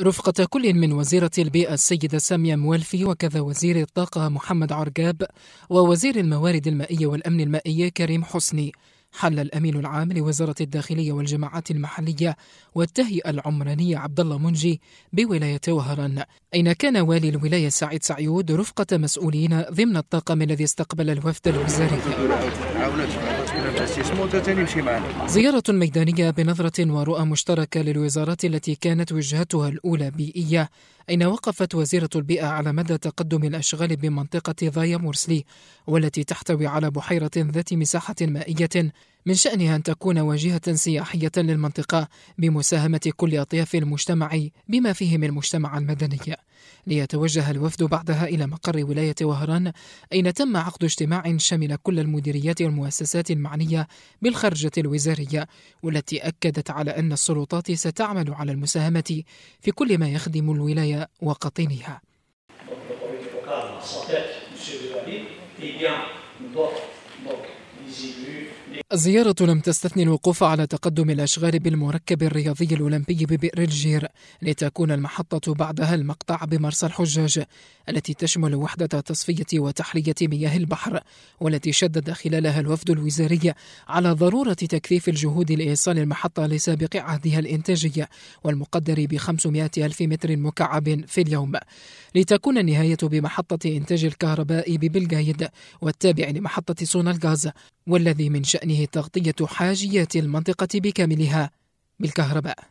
رفقة كل من وزيرة البيئة السيدة سامية موالفي وكذا وزير الطاقة محمد عرجاب ووزير الموارد المائية والأمن المائي كريم حسني حل الأمين العام لوزارة الداخلية والجماعات المحلية والتهيئة العمرانية عبد الله منجي بولاية وهران أين كان والي الولاية سعيد سعيود رفقة مسؤولين ضمن الطاقم الذي استقبل الوفد الوزاري زيارة ميدانية بنظرة ورؤى مشتركة للوزارات التي كانت وجهتها الأولى بيئية أين وقفت وزيرة البيئة على مدى تقدم الأشغال بمنطقة ضايا مرسلي والتي تحتوي على بحيرة ذات مساحة مائية من شأنها أن تكون واجهة سياحية للمنطقة بمساهمة كل أطياف المجتمع بما فيهم المجتمع المدني ليتوجه الوفد بعدها إلى مقر ولاية وهران أين تم عقد اجتماع شمل كل المديريات والمؤسسات المعنية بالخرجة الوزارية والتي أكدت على أن السلطات ستعمل على المساهمة في كل ما يخدم الولاية وقطينها الزيارة لم تستثني الوقوف على تقدم الأشغال بالمركب الرياضي الأولمبي ببئر الجير لتكون المحطة بعدها المقطع بمرسى الحجاج التي تشمل وحدة تصفية وتحلية مياه البحر والتي شدد خلالها الوفد الوزاري على ضرورة تكثيف الجهود لإيصال المحطة لسابق عهدها الإنتاجي والمقدر ب 500 ألف متر مكعب في اليوم لتكون النهاية بمحطة إنتاج الكهرباء ببلقايد والتابع لمحطة سونا الغاز والذي من شأنه تغطية حاجيات المنطقة بكاملها بالكهرباء